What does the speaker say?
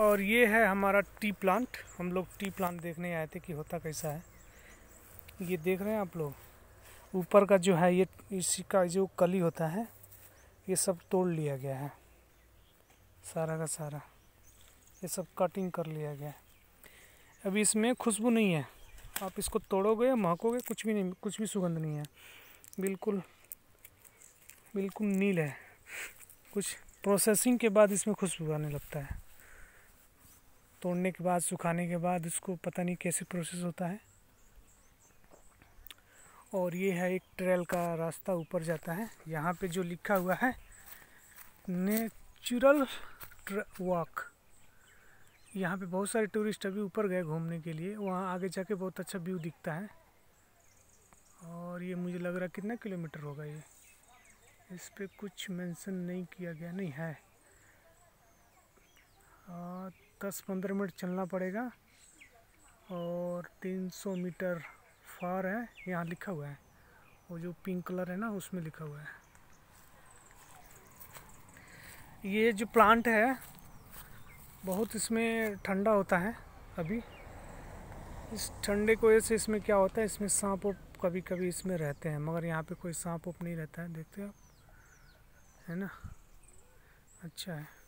और ये है हमारा टी प्लांट हम लोग टी प्लांट देखने आए थे कि होता कैसा है ये देख रहे हैं आप लोग ऊपर का जो है ये इसी का जो कली होता है ये सब तोड़ लिया गया है सारा का सारा ये सब कटिंग कर लिया गया है अभी इसमें खुशबू नहीं है आप इसको तोड़ोगे महकोगे कुछ भी नहीं कुछ भी सुगंध नहीं है बिल्कुल बिल्कुल नील है कुछ प्रोसेसिंग के बाद इसमें खुशबू आने लगता है तोड़ने के बाद सुखाने के बाद उसको पता नहीं कैसे प्रोसेस होता है और ये है एक ट्रेल का रास्ता ऊपर जाता है यहाँ पे जो लिखा हुआ है नेचुरल वॉक यहाँ पे बहुत सारे टूरिस्ट अभी ऊपर गए घूमने के लिए वहाँ आगे जाके बहुत अच्छा व्यू दिखता है और ये मुझे लग रहा कितना किलोमीटर होगा ये इस पर कुछ मेंशन नहीं किया गया नहीं है दस पंद्रह मिनट चलना पड़ेगा और 300 मीटर फार है यहाँ लिखा हुआ है वो जो पिंक कलर है ना उसमें लिखा हुआ है ये जो प्लांट है बहुत इसमें ठंडा होता है अभी इस ठंडे की वजह से इसमें क्या होता है इसमें सांप उप कभी कभी इसमें रहते हैं मगर यहाँ पे कोई सांप उप नहीं रहता है देखते हो आप है ना अच्छा है